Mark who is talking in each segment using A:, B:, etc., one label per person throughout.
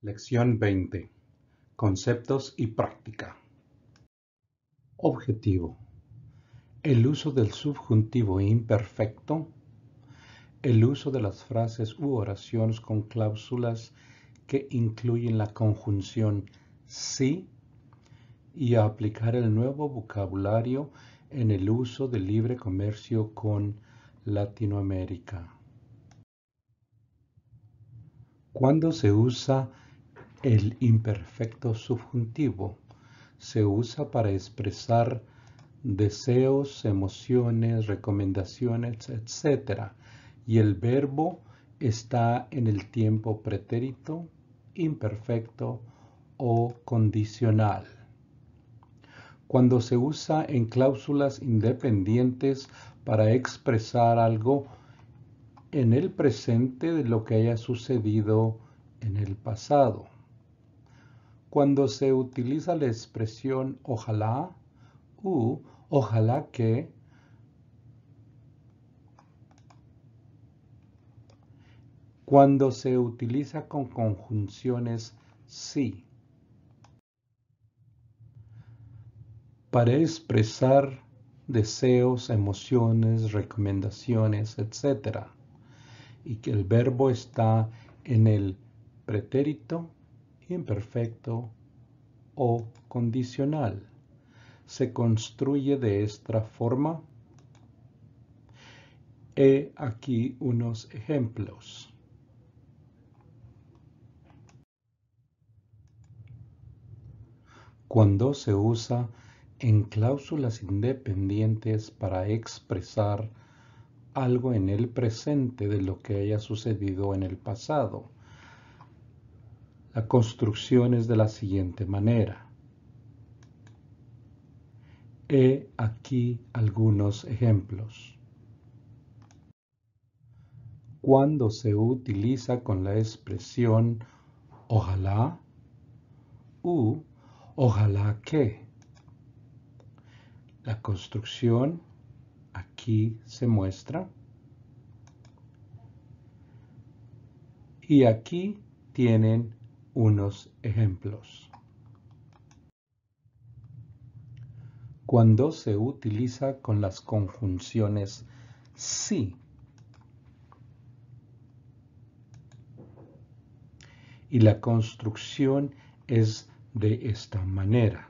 A: Lección 20 Conceptos y práctica. Objetivo. El uso del subjuntivo imperfecto. El uso de las frases u oraciones con cláusulas que incluyen la conjunción sí y aplicar el nuevo vocabulario en el uso del libre comercio con Latinoamérica. ¿Cuándo se usa el imperfecto subjuntivo se usa para expresar deseos, emociones, recomendaciones, etc. Y el verbo está en el tiempo pretérito, imperfecto o condicional. Cuando se usa en cláusulas independientes para expresar algo en el presente de lo que haya sucedido en el pasado. Cuando se utiliza la expresión ojalá u ojalá que, cuando se utiliza con conjunciones sí. Para expresar deseos, emociones, recomendaciones, etc. Y que el verbo está en el pretérito imperfecto o condicional. Se construye de esta forma. He aquí unos ejemplos. Cuando se usa en cláusulas independientes para expresar algo en el presente de lo que haya sucedido en el pasado la construcción es de la siguiente manera. He aquí algunos ejemplos. Cuando se utiliza con la expresión ojalá u ojalá que. La construcción aquí se muestra. Y aquí tienen unos ejemplos. Cuando se utiliza con las conjunciones sí y la construcción es de esta manera.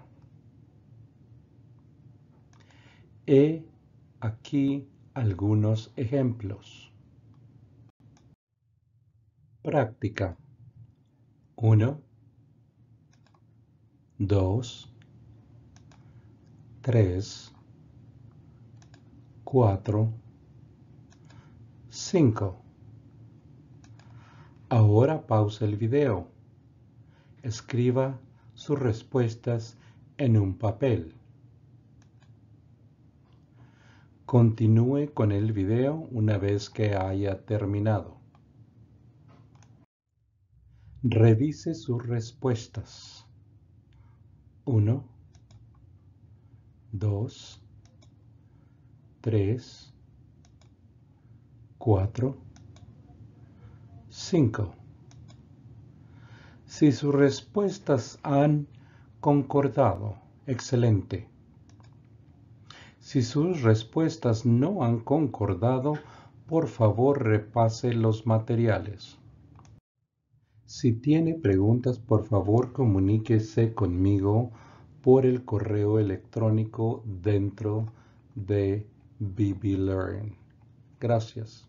A: He aquí algunos ejemplos. Práctica. 1, 2, 3, 4, 5. Ahora pausa el video. Escriba sus respuestas en un papel. Continúe con el video una vez que haya terminado. Revise sus respuestas. 1, 2, 3, 4, 5. Si sus respuestas han concordado, excelente. Si sus respuestas no han concordado, por favor repase los materiales. Si tiene preguntas, por favor comuníquese conmigo por el correo electrónico dentro de BB Gracias.